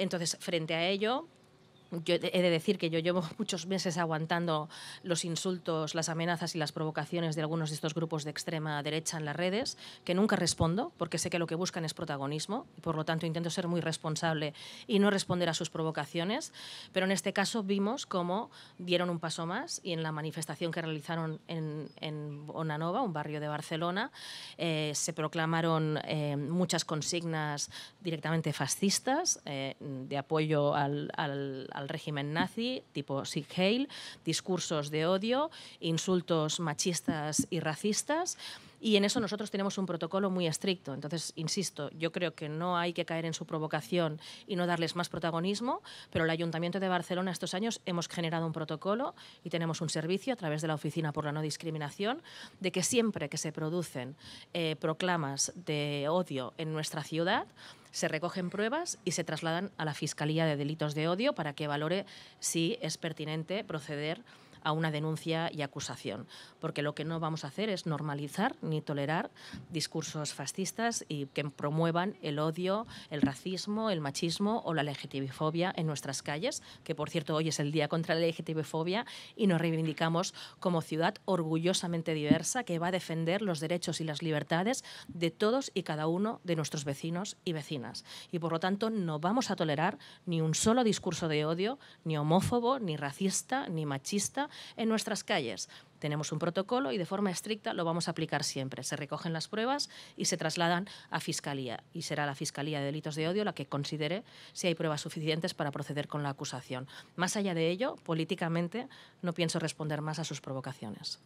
Entonces, frente a ello, he de decir que yo llevo muchos meses aguantando los insultos, las amenazas y las provocaciones de algunos de estos grupos de extrema derecha en las redes, que nunca respondo, porque sé que lo que buscan es protagonismo, y por lo tanto intento ser muy responsable y no responder a sus provocaciones. Pero en este caso vimos cómo dieron un paso más y en la manifestación que realizaron en, en Bonanova, un barrio de Barcelona, eh, se proclamaron eh, muchas consignas directamente fascistas eh, de apoyo al al régimen nazi, tipo Sig Heil, discursos de odio, insultos machistas y racistas. Y en eso nosotros tenemos un protocolo muy estricto. Entonces, insisto, yo creo que no hay que caer en su provocación y no darles más protagonismo, pero el Ayuntamiento de Barcelona estos años hemos generado un protocolo y tenemos un servicio a través de la Oficina por la No Discriminación de que siempre que se producen eh, proclamas de odio en nuestra ciudad, se recogen pruebas y se trasladan a la Fiscalía de Delitos de Odio para que valore si es pertinente proceder a una denuncia y acusación, porque lo que no vamos a hacer es normalizar ni tolerar discursos fascistas y que promuevan el odio, el racismo, el machismo o la legitimifobia en nuestras calles, que por cierto hoy es el día contra la legitimifobia y nos reivindicamos como ciudad orgullosamente diversa que va a defender los derechos y las libertades de todos y cada uno de nuestros vecinos y vecinas. Y por lo tanto no vamos a tolerar ni un solo discurso de odio, ni homófobo, ni racista, ni machista, en nuestras calles. Tenemos un protocolo y de forma estricta lo vamos a aplicar siempre. Se recogen las pruebas y se trasladan a Fiscalía. Y será la Fiscalía de Delitos de Odio la que considere si hay pruebas suficientes para proceder con la acusación. Más allá de ello, políticamente no pienso responder más a sus provocaciones.